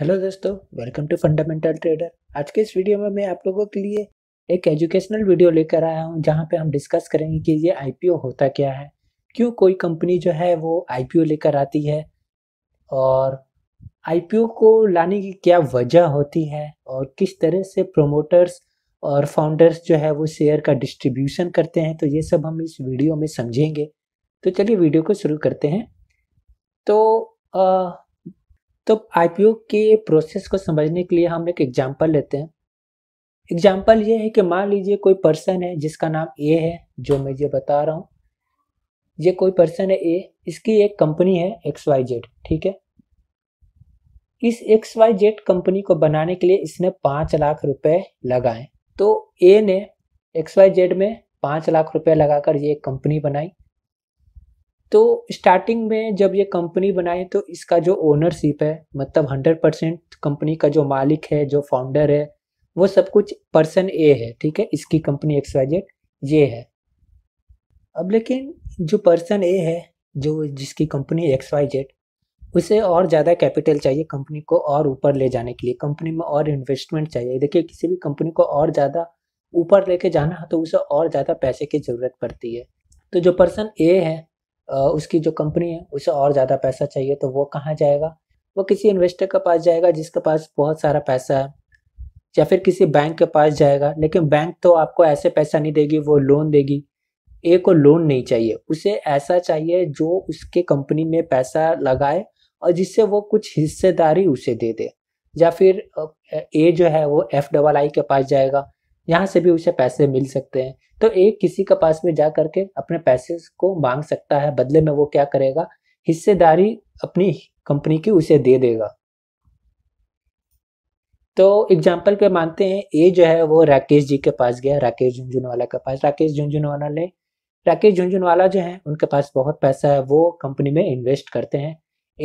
hello दोस्तों welcome to fundamental trader आज के इस वीडियो में मैं आप लोगों के लिए एक एजुकेशनल वीडियो लेकर आया हूं जहां पे हम डिस्कस करेंगे कि ये आईपीओ होता क्या है क्यों कोई कंपनी जो है वो आईपीओ लेकर आती है और आईपीओ को लाने की क्या वजह होती है और किस तरह से प्रोमोटर्स और फाउंडर्स जो है वो शेयर का डिस्ट्रीब्यूशन करते हैं तो ये सब हम इस वीडियो में समझेंगे तो चलिए वीडियो को शुरू करते हैं तो आ, तो आईपीओ के प्रोसेस को समझने के लिए हम एक एग्जाम्पल लेते हैं एग्जाम्पल ये है कि मान लीजिए कोई पर्सन है जिसका नाम ए है जो मैं ये बता रहा हूँ ये कोई पर्सन है ए इसकी एक कंपनी है एक्स वाई जेड ठीक है इस एक्स वाई जेड कंपनी को बनाने के लिए इसने पाँच लाख रुपए लगाए तो ए ने एक्स वाई जेड में पाँच लाख रुपए लगाकर ये एक कंपनी बनाई तो स्टार्टिंग में जब ये कंपनी बनाए तो इसका जो ओनरशिप है मतलब हंड्रेड परसेंट कंपनी का जो मालिक है जो फाउंडर है वो सब कुछ पर्सन ए है ठीक है इसकी कंपनी एक्स जेड ये है अब लेकिन जो पर्सन ए है जो जिसकी कंपनी एक्स एक्सवाइजेड उसे और ज़्यादा कैपिटल चाहिए कंपनी को और ऊपर ले जाने के लिए कंपनी में और इन्वेस्टमेंट चाहिए देखिए किसी भी कंपनी को और ज़्यादा ऊपर लेके जाना है तो उसे और ज़्यादा पैसे की ज़रूरत पड़ती है तो जो पर्सन ए है उसकी जो कंपनी है उसे और ज़्यादा पैसा चाहिए तो वो कहाँ जाएगा वो किसी इन्वेस्टर के पास जाएगा जिसके पास बहुत सारा पैसा है या फिर किसी बैंक के पास जाएगा लेकिन बैंक तो आपको ऐसे पैसा नहीं देगी वो लोन देगी ए को लोन नहीं चाहिए उसे ऐसा चाहिए जो उसके कंपनी में पैसा लगाए और जिससे वो कुछ हिस्सेदारी उसे दे दे या फिर ए जो है वो एफ डबल आई के पास जाएगा यहाँ से भी उसे पैसे मिल सकते हैं तो एक किसी के पास में जा करके अपने पैसे को मांग सकता है बदले में वो क्या करेगा हिस्सेदारी अपनी कंपनी की उसे दे देगा तो एग्जाम्पल पे मानते हैं ए जो है वो राकेश जी के पास गया राकेश झुंझुनवाला के पास राकेश झुंझुनवाला ने राकेश झुंझुनवाला जो है उनके पास बहुत पैसा है वो कंपनी में इन्वेस्ट करते हैं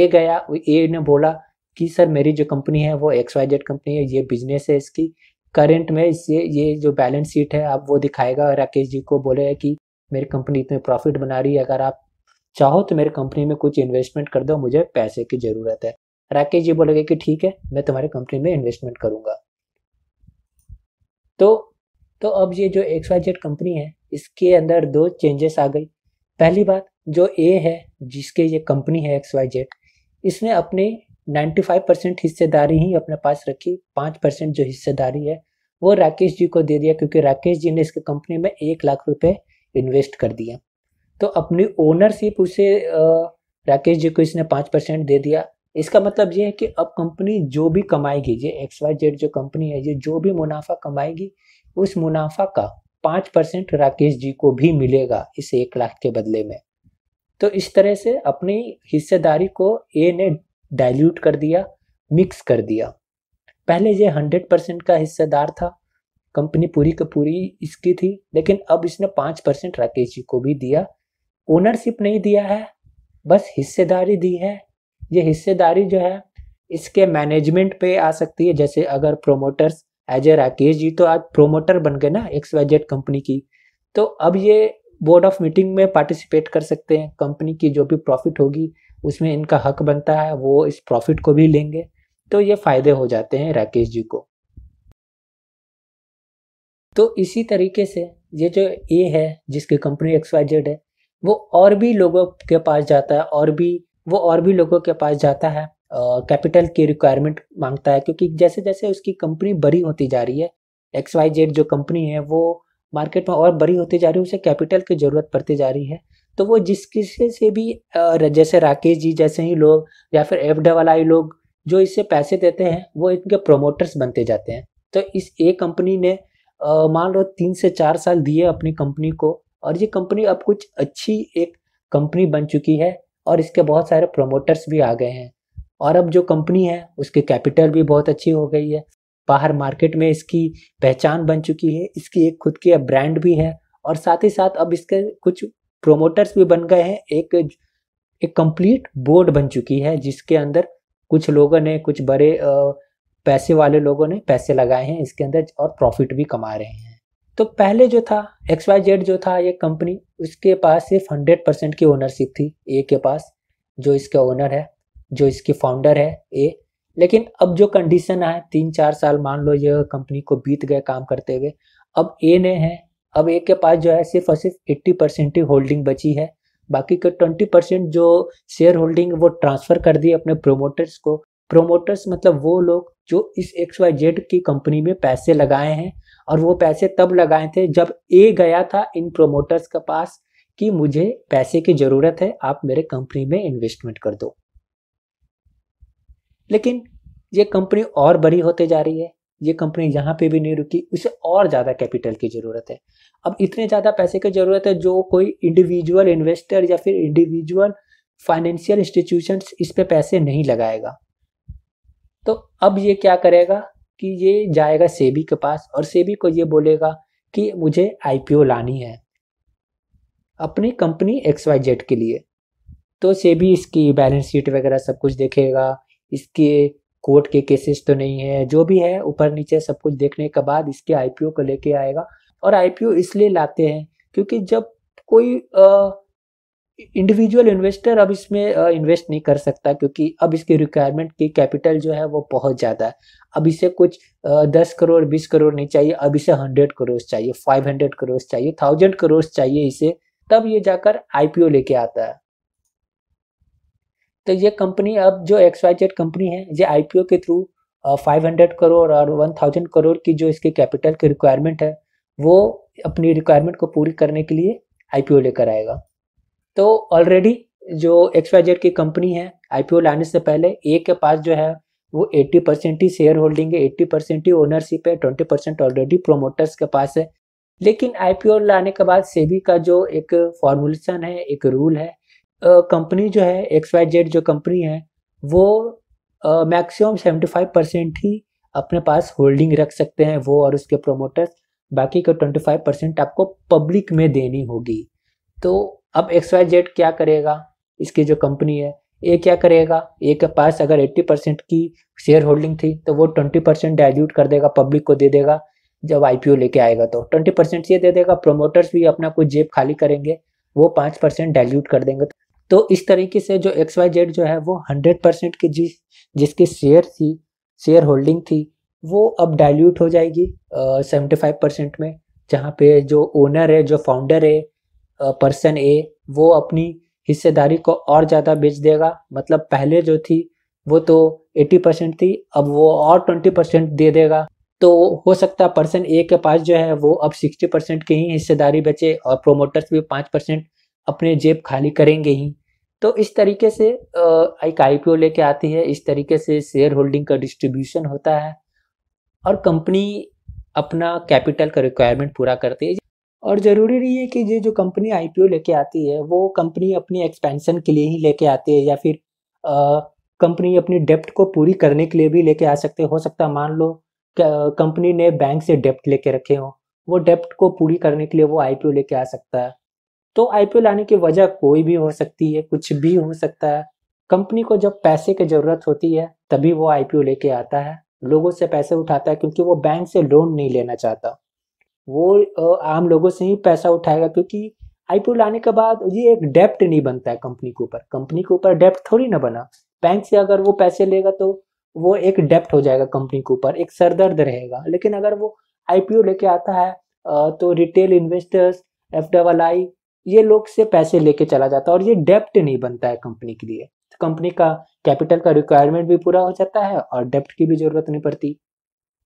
ए गया ए ने बोला कि सर मेरी जो कंपनी है वो एक्स वाई जेड कंपनी है ये बिजनेस है इसकी करेंट में इससे ये जो बैलेंस शीट है आप वो दिखाएगा राकेश जी को बोलेगा कि मेरी कंपनी इतने प्रॉफिट बना रही है अगर आप चाहो तो मेरी कंपनी में कुछ इन्वेस्टमेंट कर दो मुझे पैसे की ज़रूरत है राकेश जी बोलेगा कि ठीक है मैं तुम्हारी कंपनी में इन्वेस्टमेंट करूंगा तो तो अब ये जो एक्स वाई जेड कंपनी है इसके अंदर दो चेंजेस आ गई पहली बात जो ए है जिसके ये कंपनी है एक्स वाई जेड इसने अपने नाइन्टी फाइव परसेंट हिस्सेदारी ही अपने पास रखी पाँच परसेंट जो हिस्सेदारी है वो राकेश जी को दे दिया क्योंकि राकेश जी ने इसके कंपनी में एक लाख रुपए इन्वेस्ट कर दिया तो अपनी ओनरशिप उसे राकेश जी को इसने पाँच परसेंट दे दिया इसका मतलब ये है कि अब कंपनी जो भी कमाएगी ये एक्स वाई जेड जो कंपनी है ये जो भी मुनाफा कमाएगी उस मुनाफा का पाँच परसेंट राकेश जी को भी मिलेगा इस एक लाख के बदले में तो इस तरह से अपनी हिस्सेदारी को ए ने डाइल्यूट कर दिया मिक्स कर दिया पहले ये हंड्रेड परसेंट का हिस्सेदार था कंपनी पूरी का पूरी इसकी थी लेकिन अब इसने पाँच परसेंट राकेश जी को भी दिया ओनरशिप नहीं दिया है बस हिस्सेदारी दी है ये हिस्सेदारी जो है इसके मैनेजमेंट पे आ सकती है जैसे अगर promoters as A Rakesh ji तो आज प्रोमोटर बन गए ना एक्स वाई जेड कंपनी की तो अब ये बोर्ड ऑफ मीटिंग में पार्टिसिपेट कर सकते हैं कंपनी की जो भी प्रॉफिट होगी उसमें इनका हक बनता है वो इस प्रॉफिट को भी लेंगे तो ये फायदे हो जाते हैं राकेश जी को तो इसी तरीके से ये जो ए है जिसकी कंपनी जेड है वो और भी लोगों के पास जाता है और भी वो और भी लोगों के पास जाता है कैपिटल की रिक्वायरमेंट मांगता है क्योंकि जैसे जैसे उसकी कंपनी बड़ी होती जा रही है एक्स वाई जेड जो कंपनी है वो मार्केट में और बड़ी होती जा रही है उसे कैपिटल की ज़रूरत पड़ती जा रही है तो वो जिस किसी से भी जैसे राकेश जी जैसे ही लोग या फिर एफ डबल आई लोग जो इससे पैसे देते हैं वो इनके प्रोमोटर्स बनते जाते हैं तो इस एक कंपनी ने मान लो तीन से चार साल दिए अपनी कंपनी को और ये कंपनी अब कुछ अच्छी एक कंपनी बन चुकी है और इसके बहुत सारे प्रोमोटर्स भी आ गए हैं और अब जो कंपनी है उसकी कैपिटल भी बहुत अच्छी हो गई है बाहर मार्केट में इसकी पहचान बन चुकी है इसकी एक खुद की ब्रांड भी है और साथ ही साथ अब इसके कुछ प्रोमोटर्स भी बन गए हैं एक एक कंप्लीट बोर्ड बन चुकी है जिसके अंदर कुछ लोगों ने कुछ बड़े पैसे वाले लोगों ने पैसे लगाए हैं इसके अंदर और प्रॉफिट भी कमा रहे हैं तो पहले जो था एक्स वाई जेड जो था ये कंपनी उसके पास सिर्फ हंड्रेड परसेंट की ओनरशिप थी ए के पास जो इसका ओनर है जो इसके फाउंडर है ए लेकिन अब जो कंडीशन है तीन चार साल मान लो ये कंपनी को बीत गए काम करते हुए अब ए ने है अब एक के पास जो है सिर्फ और सिर्फ एट्टी परसेंट ही होल्डिंग बची है बाकी के ट्वेंटी परसेंट जो शेयर होल्डिंग वो ट्रांसफ़र कर दी अपने प्रोमोटर्स को प्रोमोटर्स मतलब वो लोग जो इस एक्स वाई जेड की कंपनी में पैसे लगाए हैं और वो पैसे तब लगाए थे जब ए गया था इन प्रोमोटर्स के पास कि मुझे पैसे की ज़रूरत है आप मेरे कंपनी में इन्वेस्टमेंट कर दो लेकिन ये कंपनी और बड़ी होते जा रही है ये कंपनी यहाँ पे भी नहीं रुकी उसे और ज़्यादा कैपिटल की ज़रूरत है अब इतने ज़्यादा पैसे की ज़रूरत है जो कोई इंडिविजुअल इन्वेस्टर या फिर इंडिविजुअल फाइनेंशियल इंस्टीट्यूशन इस पर पैसे नहीं लगाएगा तो अब ये क्या करेगा कि ये जाएगा सेबी के पास और सेबी को ये बोलेगा कि मुझे आईपीओ लानी है अपनी कंपनी एक्स वाई जेड के लिए तो सेबी इसकी बैलेंस शीट वगैरह सब कुछ देखेगा इसके कोर्ट के केसेस तो नहीं है जो भी है ऊपर नीचे सब कुछ देखने के बाद इसके आईपीओ को लेके आएगा और आईपीओ इसलिए लाते हैं क्योंकि जब कोई इंडिविजुअल इन्वेस्टर अब इसमें इन्वेस्ट नहीं कर सकता क्योंकि अब इसकी रिक्वायरमेंट की कैपिटल जो है वो बहुत ज़्यादा है अब इसे कुछ दस करोड़ बीस करोड़ नहीं चाहिए अब इसे हंड्रेड करोड़ चाहिए फाइव हंड्रेड करोड़ चाहिए थाउजेंड करोड़ चाहिए इसे तब ये जाकर आईपीओ लेके आता है तो ये कंपनी अब जो एक्स वाई जेड कंपनी है ये आई के थ्रू हंड्रेड करोड़ और थाउजेंड करोड़ की जो इसके कैपिटल की रिक्वायरमेंट है वो अपनी रिक्वायरमेंट को पूरी करने के लिए आई लेकर आएगा तो ऑलरेडी जो एक्स वाई जेड की कंपनी है आईपीओ लाने से पहले ए के पास जो है वो 80 परसेंट ही शेयर होल्डिंग है एट्टी परसेंट ही ओनरशिप है 20 परसेंट ऑलरेडी प्रोमोटर्स के पास है लेकिन आईपीओ लाने के बाद सेबी का जो एक फॉर्मूलेशन है एक रूल है कंपनी जो है एक्स वाई जेड जो कंपनी है वो मैक्सिमम सेवेंटी फाइव परसेंट ही अपने पास होल्डिंग रख सकते हैं वो और उसके प्रोमोटर्स बाकी का ट्वेंटी फाइव परसेंट आपको पब्लिक में देनी होगी तो अब एक्स वाई जेड क्या करेगा इसकी जो कंपनी है ये क्या करेगा ए के पास अगर एट्टी परसेंट की शेयर होल्डिंग थी तो वो ट्वेंटी परसेंट डायल्यूट कर देगा पब्लिक को दे देगा जब आईपीओ लेके आएगा तो ट्वेंटी परसेंट ये दे देगा प्रोमोटर्स भी अपना कुछ जेब खाली करेंगे वो पाँच परसेंट डायल्यूट कर देंगे तो इस तरीके से जो एक्स वाई जेड जो है वो हंड्रेड परसेंट की जिस जिसकी शेयर थी शेयर होल्डिंग थी वो अब डाइल्यूट हो जाएगी सेवेंटी फाइव परसेंट में जहाँ पे जो ओनर है जो फाउंडर है पर्सन ए वो अपनी हिस्सेदारी को और ज़्यादा बेच देगा मतलब पहले जो थी वो तो एट्टी परसेंट थी अब वो और ट्वेंटी परसेंट दे देगा तो हो सकता है पर्सन ए के पास जो है वो अब सिक्सटी परसेंट की ही हिस्सेदारी बचे और प्रोमोटर्स भी पाँच परसेंट अपने जेब खाली करेंगे ही तो इस तरीके से एक आईपीओ लेके आती है इस तरीके से शेयर होल्डिंग का डिस्ट्रीब्यूशन होता है और कंपनी अपना कैपिटल का रिक्वायरमेंट पूरा करती है और ज़रूरी नहीं है कि ये जो कंपनी आईपीओ लेके आती है वो कंपनी अपनी एक्सपेंशन के लिए ही लेके आती है या फिर कंपनी अपनी डेप्ट को पूरी करने के लिए भी लेके आ सकते हो सकता है मान लो कंपनी ने बैंक से डेप्ट लेके रखे हों वो डेप्ट को पूरी करने के लिए वो आईपीओ लेके आ सकता है तो आईपीओ लाने की वजह कोई भी हो सकती है कुछ भी हो सकता है कंपनी को जब पैसे की जरूरत होती है तभी वो आईपीओ लेके आता है लोगों से पैसे उठाता है क्योंकि वो बैंक से लोन नहीं लेना चाहता वो आम लोगों से ही पैसा उठाएगा क्योंकि आईपीओ लाने के बाद ये एक डेप्ट नहीं बनता है कंपनी के ऊपर कंपनी के ऊपर डेप्ट थोड़ी ना बना बैंक से अगर वो पैसे लेगा तो वो एक डेप्ट हो जाएगा कंपनी के ऊपर एक सरदर्द रहेगा लेकिन अगर वो आईपीओ लेके आता है तो retail investors F double I ये लोग से पैसे लेके चला जाता है और ये डेप्ट नहीं बनता है कंपनी के लिए तो कंपनी का कैपिटल का रिक्वायरमेंट भी पूरा हो जाता है और डेप्ट की भी जरूरत नहीं पड़ती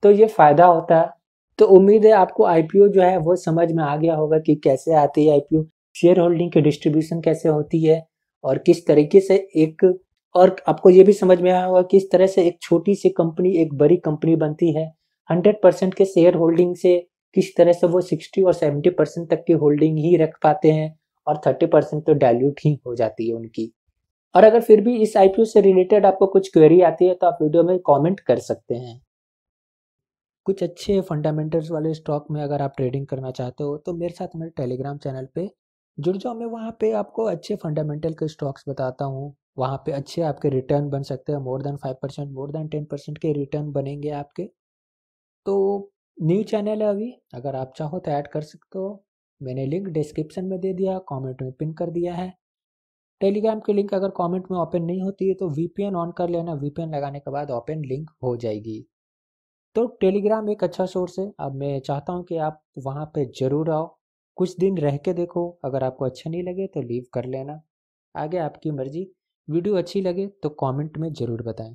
तो ये फायदा होता है तो उम्मीद है आपको आईपीओ जो है वो समझ में आ गया होगा कि कैसे आती है आईपीओ शेयर होल्डिंग की डिस्ट्रीब्यूशन कैसे होती है और किस तरीके से एक और आपको ये भी समझ में आया होगा किस तरह से एक छोटी सी कंपनी एक बड़ी कंपनी बनती है हंड्रेड परसेंट के शेयर होल्डिंग से किस तरह से वो सिक्सटी और सेवेंटी परसेंट तक की होल्डिंग ही रख पाते हैं और थर्टी परसेंट तो डायल्यूट ही हो जाती है उनकी और अगर फिर भी इस आईपीओ से रिलेटेड आपको कुछ क्वेरी आती है तो आप वीडियो में कमेंट कर सकते हैं कुछ अच्छे फंडामेंटल्स वाले स्टॉक में अगर आप ट्रेडिंग करना चाहते हो तो मेरे साथ मेरे टेलीग्राम चैनल पे जुड़ जाओ मैं वहाँ पे आपको अच्छे फंडामेंटल के स्टॉक्स बताता हूँ वहाँ पे अच्छे आपके रिटर्न बन सकते हैं more than five percent more than ten percent के रिटर्न बनेंगे आपके तो न्यू चैनल है अभी अगर आप चाहो तो ऐड कर सकते हो मैंने लिंक डिस्क्रिप्शन में दे दिया कमेंट में पिन कर दिया है टेलीग्राम की लिंक अगर कमेंट में ओपन नहीं होती है तो वीपीएन ऑन कर लेना वीपीएन लगाने के बाद ओपन लिंक हो जाएगी तो टेलीग्राम एक अच्छा सोर्स है अब मैं चाहता हूँ कि आप वहाँ पर ज़रूर आओ कुछ दिन रह के देखो अगर आपको अच्छा नहीं लगे तो लीव कर लेना आगे आपकी मर्जी वीडियो अच्छी लगे तो कमेंट में ज़रूर बताएं